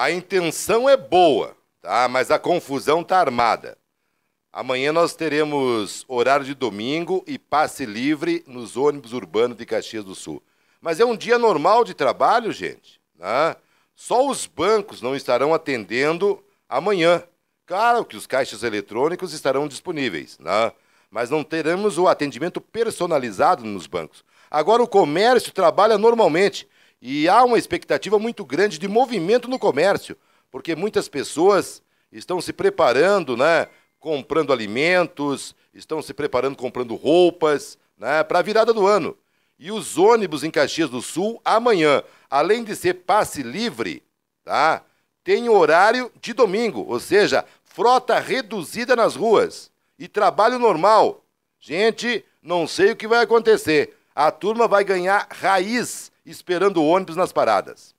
A intenção é boa, tá? Mas a confusão está armada. Amanhã nós teremos horário de domingo e passe livre nos ônibus urbanos de Caxias do Sul. Mas é um dia normal de trabalho, gente. Né? Só os bancos não estarão atendendo amanhã. Claro que os caixas eletrônicos estarão disponíveis, né? mas não teremos o atendimento personalizado nos bancos. Agora o comércio trabalha normalmente. E há uma expectativa muito grande de movimento no comércio, porque muitas pessoas estão se preparando, né? Comprando alimentos, estão se preparando comprando roupas, né? Para a virada do ano. E os ônibus em Caxias do Sul, amanhã, além de ser passe livre, tá? Tem horário de domingo, ou seja, frota reduzida nas ruas e trabalho normal. Gente, não sei o que vai acontecer. A turma vai ganhar raiz esperando o ônibus nas paradas.